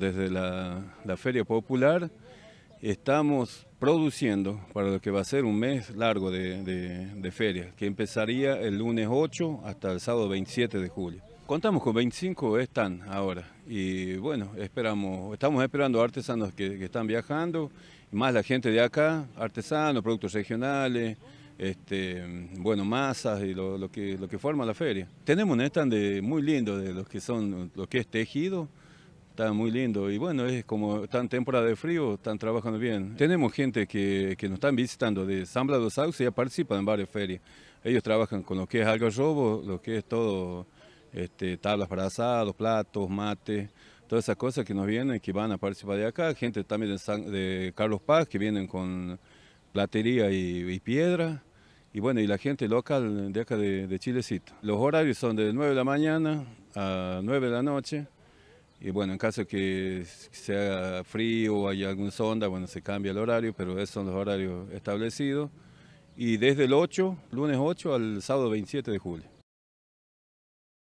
Desde la, Feria Popular estamos produciendo para lo que va a ser un mes largo de, de, feria, que empezaría el lunes 8 hasta el sábado 27 de julio. Contamos con 25 están ahora y bueno, esperamos, estamos esperando artesanos que, están viajando, más la gente de acá, artesanos, productos regionales, este, bueno, masas y lo, que, lo que forma la feria. Tenemos un stand muy lindo de los que son, lo que es tejido, está muy lindo. Y bueno, es como están temporada de frío, están trabajando bien. Tenemos gente que, nos están visitando de San Blas de Sauce, ya participan en varias ferias. Ellos trabajan con lo que es algarrobo, lo que es todo, este, tablas para asados, platos, mate, todas esas cosas que nos vienen, que van a participar de acá. Gente también de, Carlos Paz, que vienen con platería y, piedra y bueno, y la gente local de acá de, de, Chilecito. Los horarios son de 9 de la mañana a 9 de la noche. Y bueno, en caso que sea frío o haya alguna sonda, bueno, se cambia el horario, pero esos son los horarios establecidos. Y desde el 8, lunes 8 al sábado 27 de julio.